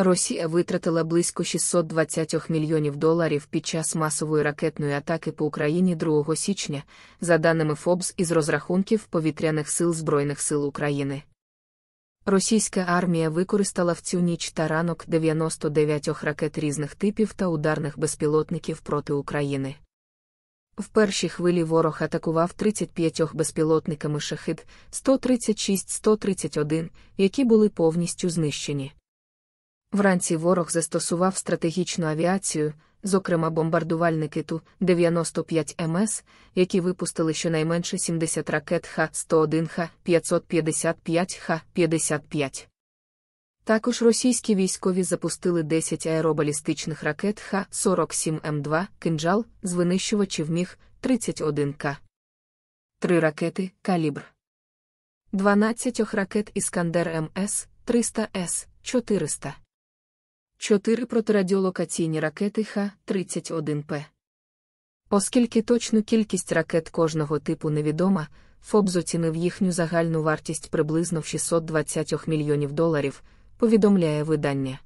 Росія витратила близько 620 мільйонів доларів під час масової ракетної атаки по Україні 2 січня, за даними ФОБС із розрахунків повітряних сил Збройних сил України. Російська армія використала в цю ніч та ранок 99 ракет різних типів та ударних безпілотників проти України. В першій хвилі ворог атакував 35 безпілотниками шахид 136-131, які були повністю знищені. Вранці ворог застосував стратегічну авіацію, зокрема бомбардувальники Ту-95 МС, ем які випустили щонайменше 70 ракет Х-101 Х-555 Х-55. Також російські військові запустили 10 аеробалістичних ракет Х-47М2 ем кинджал з винищувачів міг 31К. Три ракети калібр. 12 ракет Іскандер МС 300С 400. Чотири протирадіолокаційні ракети Х-31П. Оскільки точну кількість ракет кожного типу невідома, Фобз оцінив їхню загальну вартість приблизно в 620 мільйонів доларів, повідомляє видання.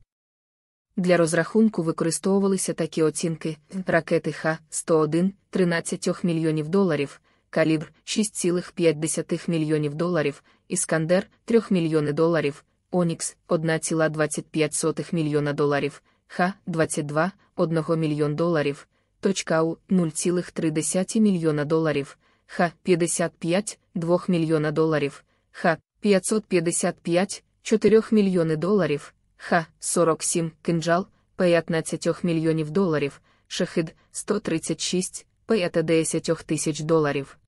Для розрахунку використовувалися такі оцінки ракети Х-101 13 мільйонів доларів, калібр 6,5 мільйонів доларів, іскандер 3 мільйони доларів. Онікс 1,25 мільйона доларів, Х 22 1 мільйон доларів, Точка У 0,3 мільйона доларів, Х 55 2 мільйона доларів, Х 555 4 мільйони доларів, Х 47 кинджал 15 мільйонів доларів, Шахид 136 5 10 тисяч доларів.